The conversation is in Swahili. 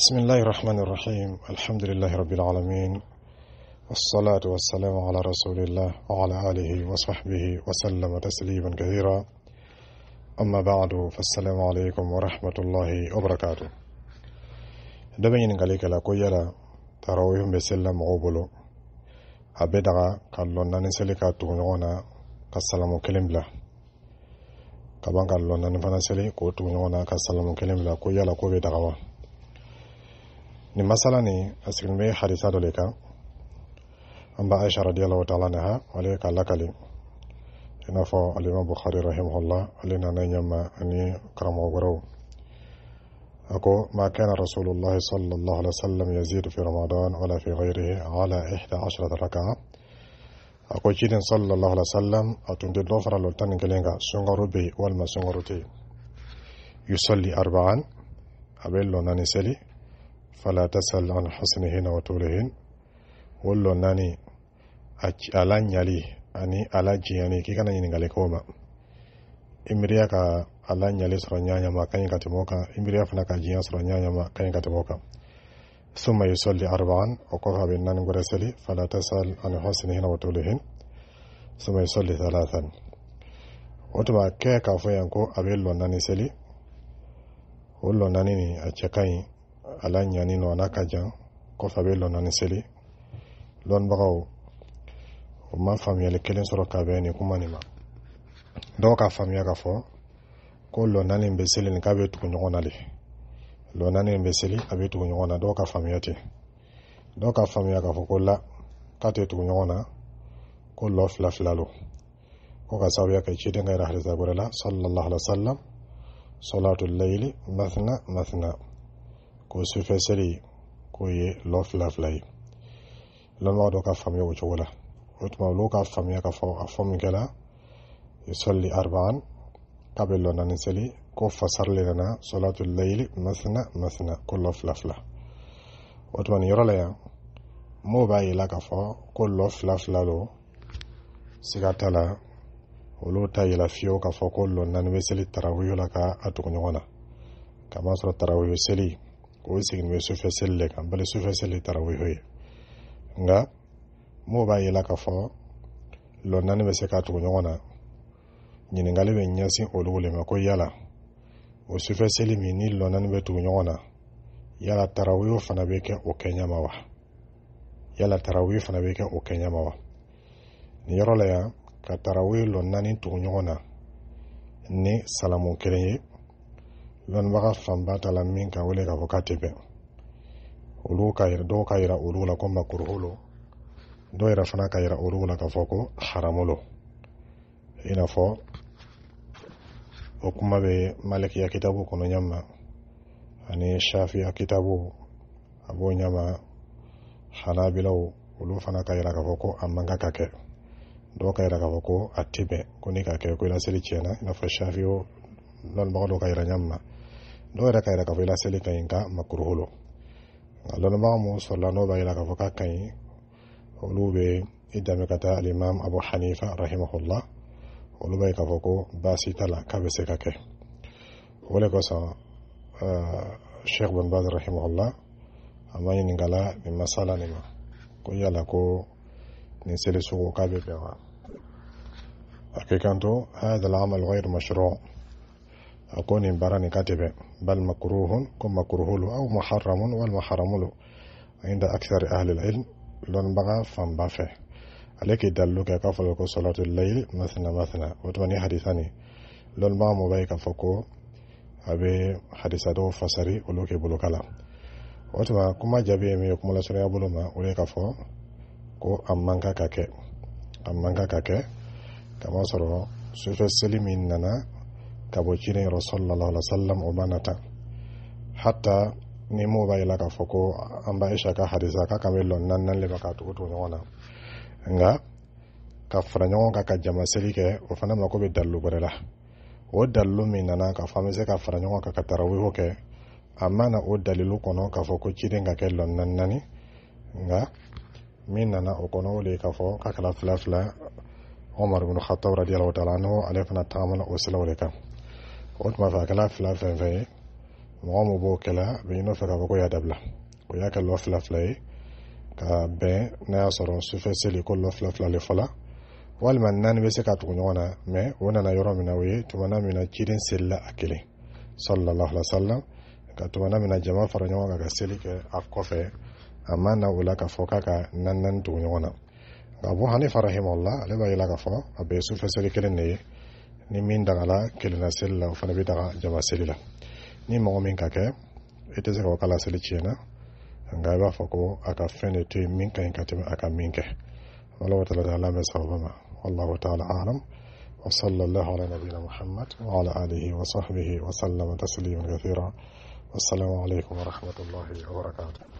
بسم الله الرحمن الرحيم الحمد لله رب العالمين والصلاة والسلام على رسول الله وعلى آله وصحبه وسلم تسليما كثيرا أما بعد فالسلام عليكم ورحمة الله وبركاته دبين قليك لا كويلا تراويهم بسلم عوبلو أبدغا قالون نسلك سلكا تغنونا كالسلام له كبان قالون ناني فانا سلي كو تغنونا كالسلام كلمبلا كويلا كوبي بدعوه ni masala ni a sigilen bɛ hadisa dɔ kan an aisha radiyallahu ta'ala anha ale ka lakali ina fa alima bukhari rahimahullah alina nana ɲɛma ani karamo goro ako ma kana rasulullah sallallahu alaihi wasallam yazid fi ramadan wala fi ghayrihi ala 11 ashrata raka'a a ko sallallahu alaihi wasallam atunde do fara lo tan ngelenga kelen kan sunkaro bɛ yen yusalli arba'an a bɛ lɔnna seli fala tasal an husnihin wa turihin wollo nani ala ɲali ani ala jiyani k'i kana ɲiningali ko ma i ka ala ɲali sɔrɔ ɲaɲama ka ɲi ka tɛmɛ kan i fana ka jiyan sɔrɔ ɲaɲama ka ɲi ka tɛmɛ kan summa yusalli arba'an o kɔfɛ a bɛ naani wɛrɛ seli fala tasal an husnihin wa turihin summa yusalli thalathan o tuma b'a kɛ k'a fɔ yan ko a bɛ lɔ naani seli o lɔ naani nin a cɛ ka ala la ɲani nɔ a n'a ka jan kɔfɛ a bɛ lɔnani seli lɔnbagaw o ma faamuyali kelen sɔrɔ ka bɛn nin kuma nin ma dɔw ka faamuya ka fɔ ko lɔnani bɛ seli ni k'a be tugu ɲɔgɔn na de lɔnani bɛ seli a be tugu ɲɔgɔn na dɔw ka faamuya te dɔw ka faamuya k'a fɔ ko la k'a te tugu ɲɔgɔn na ko lɔ fila fila lo ko ka sababuya kɛ ciden ka yɛrɛ halisa wɛrɛ la sallallahu alaihi wasallam salatul layli mathna mathna k'o sufɛsɛri k'o ye lɔ fila fila ye lamɛnbaga dɔ ka faamuya o cogo la o tuma olu ka faamuya k'a fɔ a fɔ min kɛra sɔli arban k'a bɛ lɔ naani seli ko fasarili nana sɔlatul layili masina masina ko lɔ fila fila o tuma nin yɔrɔ la yan m'o b'a yira k'a fɔ ko lɔ fila fila don siga t'a la olu ta yira fiyewu k'a fɔ ko lɔ naani bɛ seli tarawelela ka a tugu ɲɔgɔn na kamasɔrɔ taraweyo seli o sigin bɛ sufɛ seli le kan bali sufɛ seli taraweho ye nka m'o b'a yela k'a fɔ lɔ naani bɛ se k'a tugu ɲɔgɔn na ɲininkali bɛ ɲɛsin olu le ma ko yala o sufɛ seli min ni lɔ naani bɛ tugu ɲɔgɔn na yala taraweho fana bɛ kɛ o kɛɲɛ ma wa yala taraweho fana bɛ kɛ o kɛɲɛ ma wa nin yɔrɔ la yan ka taraweho lɔ naani tugu ɲɔgɔn na ni salamu kelen ye dɔnnibaga fanba ta la min kan wele k'a fɔ k'a tɛ bɛn olu ka yira dɔw ka yira olu la ko makuruholo dɔw yɛrɛ fana ka yira olu la k'a fɔ ko haramolo i n'a fɔ o kuma bɛ malikiya kitabu kɔnɔ ɲama ani shafiya kitabu a b'o ɲama hanabilaw olu fana ka yira k'a fɔ ko a man kan ka kɛ dɔw ka yira k'a fɔ ko a tɛ bɛn ko ni ka kɛ ko i laseli tiɲɛna i n'a fɔ shafiyo dɔnnibaga dɔ ka yira ɲama dɔw yɛrɛ ka yira k'a fɔ i la ka ɲi nka makuruhu nka lɔnnibaga mun sɔrɔla n'o b'a yira k'a fɔ k'a ka ɲi olu bɛ i dɛmɛ ka taa alimam abu hanifa rahimahullah olu b'a ye k'a fɔ ko baasi t'a la k'a bɛ se ka kɛ o de kosɔn sheikh bin baz rahimahullah a ma ɲininkala nin masala nin ma ko yala ko nin seli sugu k'a bɛ bɛn wa a k'i kanto هذا العمل غير مشروع ako barani katibe bal makruhun ko makruhulu aw muharramun wal muharramulu inda akthar ahli al ilm lɔnbaga fanba fɛ ale k'i dalilu kɛ k'a fɔla ko al layl masna masna o tuma ni hadisa nin lɔnbaga mɔba k'a foko abe a hadisa dɔw fasari olu k'i bolo kala o tuma kuma jabe mi min ye sura lasurunya bolo ma o k'a fo ko a kake kan kake kama soro sufa kan nana ka bɔ cirenyɔrɔ sallallahu alaihi wasallam o ma nata hatta ni m'o b'a yira k'a fɔ ko an ba aisha ka hadisa k'a kan bɛ lɔn naani naani le ma k'a tugu tugu ɲɔgɔn na nka ka fara ɲɔgɔn kan ka jama seli kɛ o fana mako bɛ dalilu wɛrɛ la o dalilu min nana k'a fɔ an bɛ se ka fara ɲɔgɔn kan ka taraweho kɛ a ma na o dalilu kɔnɔ k'a fɔ ko ciden ka kɛ lɔn naani naani nka min nana o kɔnɔ o de ye k'a fɔ k'a kɛra fila fila omar ibn Khattab radiyallahu ta'ala anhu ale fana tagamana o siraw de kan wo tuma fɛ a kɛla fila fɛn fɛn ye mɔgɔ min b'o kɛla a bɛ ɲini o fɛ k'a fɔ ko y'a dabila o y'a kɛ lɔ fila fila ye ka bɛn n'a y'a sɔrɔ sufɛ seli ko lɔ fila fila le fɔla walima naani bɛ se ka tugu ɲɔgɔn na mɛ o nana yɔrɔ min na o ye tumana min na ciden selila a kelen sallallahu alaihi wasallam ka tumana min na jama fara ɲɔgɔn kan ka seli kɛ a kɔfɛ a ma na o la k'a fɔ k'a ka naani naani tugu ɲɔgɔn na nka bɔ hali farahima o la ale b'a yira k'a fɔ a bɛ sufɛ seli kelen de ye ni min dagala kelenna seli la o fana bɛ daga jaba seli la ni mɔgɔ min ka kɛ i tɛ se ka o kala seli tiɲɛ na nka i b'a fɔ ko a ka fɛn de to yen min ka ɲi ka tɛmɛ a ka min kɛ wala taala da ala bɛ sababa ma wallahu taala alam wa sallallahu ala nabiyina muhammad wa ala alihi wa sahbihi wa sallama tasliman kathira wa كثيرا alaykum wa ورحمة wa barakatuh